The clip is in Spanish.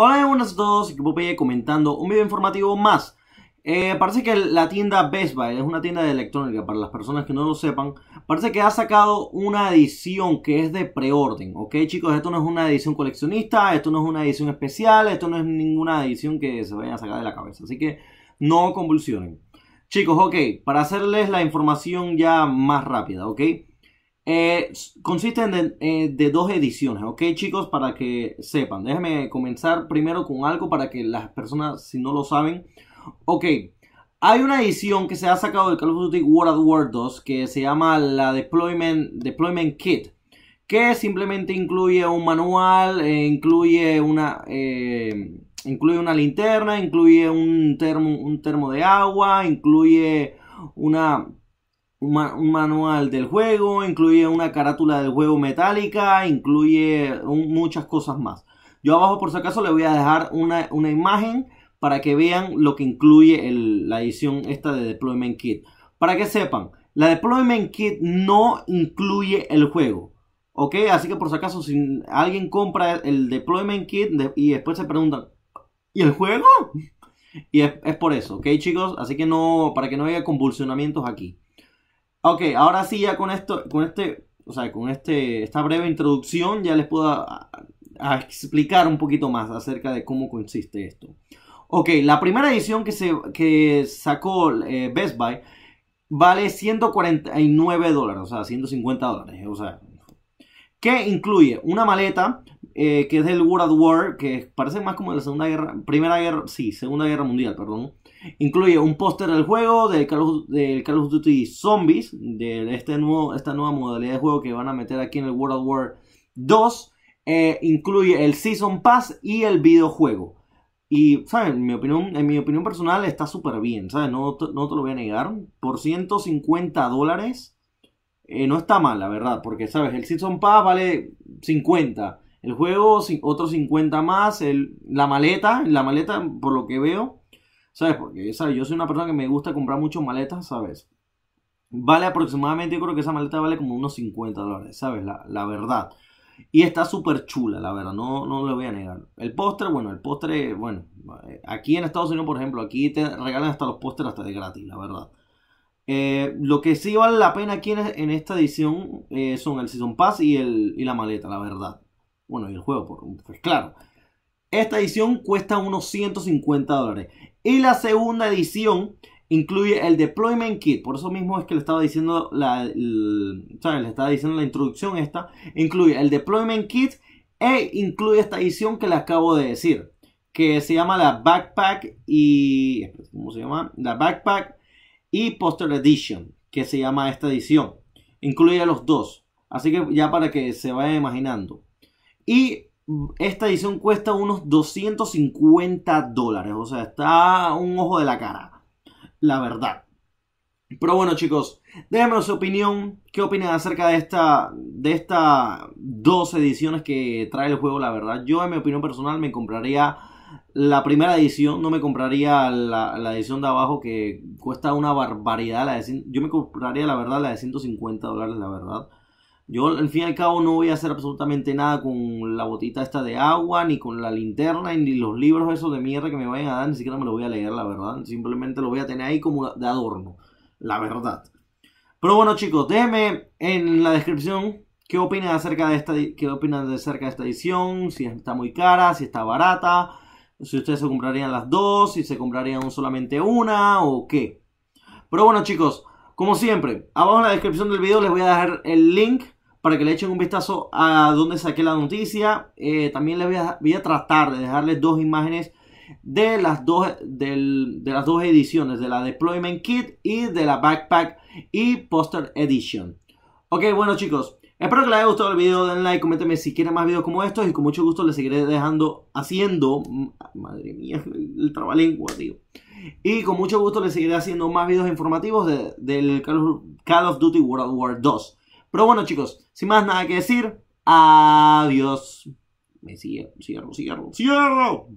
Hola, buenas a todos, equipo Pelle comentando un video informativo más. Eh, parece que la tienda Best Buy, es una tienda de electrónica para las personas que no lo sepan, parece que ha sacado una edición que es de preorden, ¿ok chicos? Esto no es una edición coleccionista, esto no es una edición especial, esto no es ninguna edición que se vaya a sacar de la cabeza, así que no convulsionen. Chicos, ok, para hacerles la información ya más rápida, ¿ok? Eh, consisten eh, de, dos ediciones, ¿ok chicos? Para que sepan. Déjenme comenzar primero con algo para que las personas, si no lo saben. Ok, hay una edición que se ha sacado de Call of Duty World at War 2 que se llama la Deployment, Deployment Kit. Que simplemente incluye un manual, eh, incluye, una, eh, incluye una linterna, incluye un termo, un termo de agua, incluye una un, manual del juego, incluye una carátula del juego metálica, incluye muchas cosas más. Yo abajo por si acaso le voy a dejar una, imagen para que vean lo que incluye la edición esta de Deployment Kit. Para que sepan, la Deployment Kit no incluye el juego. ¿Ok? Así que por si acaso, si alguien compra el Deployment Kit y después se preguntan, ¿y el juego? Y es, es, por eso, ¿ok chicos? Así que no, para que no haya convulsionamientos aquí. Ok, ahora sí ya con esto, con este, o sea, con este, esta breve introducción ya les puedo explicar un poquito más acerca de cómo consiste esto. Ok, la primera edición que, se, que sacó eh, Best Buy vale 149 dólares, o sea, 150 dólares, o sea, que incluye una maleta eh, que es del World War, que parece más como de la Segunda Guerra, Primera Guerra, sí, Segunda Guerra Mundial, perdón, Incluye un póster del juego, del Call, of, Duty Zombies, de este nuevo, esta nueva modalidad de juego que van a meter aquí en el World War 2. Eh, incluye el Season Pass y el videojuego. Y, ¿sabes? En mi opinión, en mi opinión personal está súper bien, ¿sabes? No, te lo voy a negar. Por 150 dólares eh, no está mal, la verdad. Porque, ¿sabes? El Season Pass vale 50. El juego, otros 50 más. El, la maleta, la maleta, por lo que veo, ¿Sabes? Porque, ¿sabes? Yo soy una persona que me gusta comprar muchas maletas, ¿sabes? Vale aproximadamente, yo creo que esa maleta vale como unos 50 dólares, ¿sabes? La, verdad. Y está súper chula, la verdad, no, no lo voy a negar. El póster, bueno, el póster, bueno, eh, aquí en Estados Unidos, por ejemplo, aquí te regalan hasta los pósteres hasta de gratis, la verdad. Eh, lo que sí vale la pena aquí en, esta edición eh, son el Season Pass y, el, y la maleta, la verdad. Bueno, y el juego, pues claro. Esta edición cuesta unos 150 dólares. Y la segunda edición incluye el Deployment Kit. Por eso mismo es que le estaba diciendo la, Le estaba diciendo la introducción esta. Incluye el Deployment Kit e incluye esta edición que le acabo de decir. Que se llama la Backpack y... ¿Cómo se llama? La Backpack y Poster Edition. Que se llama esta edición. Incluye los dos. Así que ya para que se vayan imaginando. Y esta edición cuesta unos 250 dólares. O sea, está un ojo de la cara. La verdad. Pero bueno, chicos, déjenme su opinión. ¿Qué opinan acerca de esta de estas dos ediciones que trae el juego? La verdad, yo en mi opinión personal me compraría la primera edición, no me compraría la, edición de abajo que cuesta una barbaridad. La de, yo me compraría, la verdad, la de 150 dólares, la verdad. Yo al fin y al cabo no voy a hacer absolutamente nada con la botita esta de agua, ni con la linterna, ni los libros esos de mierda que me vayan a dar, ni siquiera me los voy a leer, la verdad. Simplemente lo voy a tener ahí como de adorno, la verdad. Pero bueno chicos, déjenme en la descripción qué opinan acerca de esta, qué opinan de acerca de esta edición, si está muy cara, si está barata, si ustedes se comprarían las dos, si se comprarían solamente una o qué. Pero bueno chicos, como siempre, abajo en la descripción del video les voy a dejar el link para que le echen un vistazo a donde saqué la noticia. Eh, también les voy a, tratar de dejarles dos imágenes de las dos, de las dos ediciones, de la Deployment Kit y de la Backpack y Poster Edition. Ok, bueno chicos, Espero que les haya gustado el video, den like, coméntenme si quieren más videos como estos y con mucho gusto les seguiré dejando haciendo, madre mía, el trabalenguas, tío. Y con mucho gusto les seguiré haciendo más videos informativos de, del Call of, Duty World War 2. Pero bueno, chicos, sin más nada que decir, adiós. Me cierro, cierro, cierro, cierro.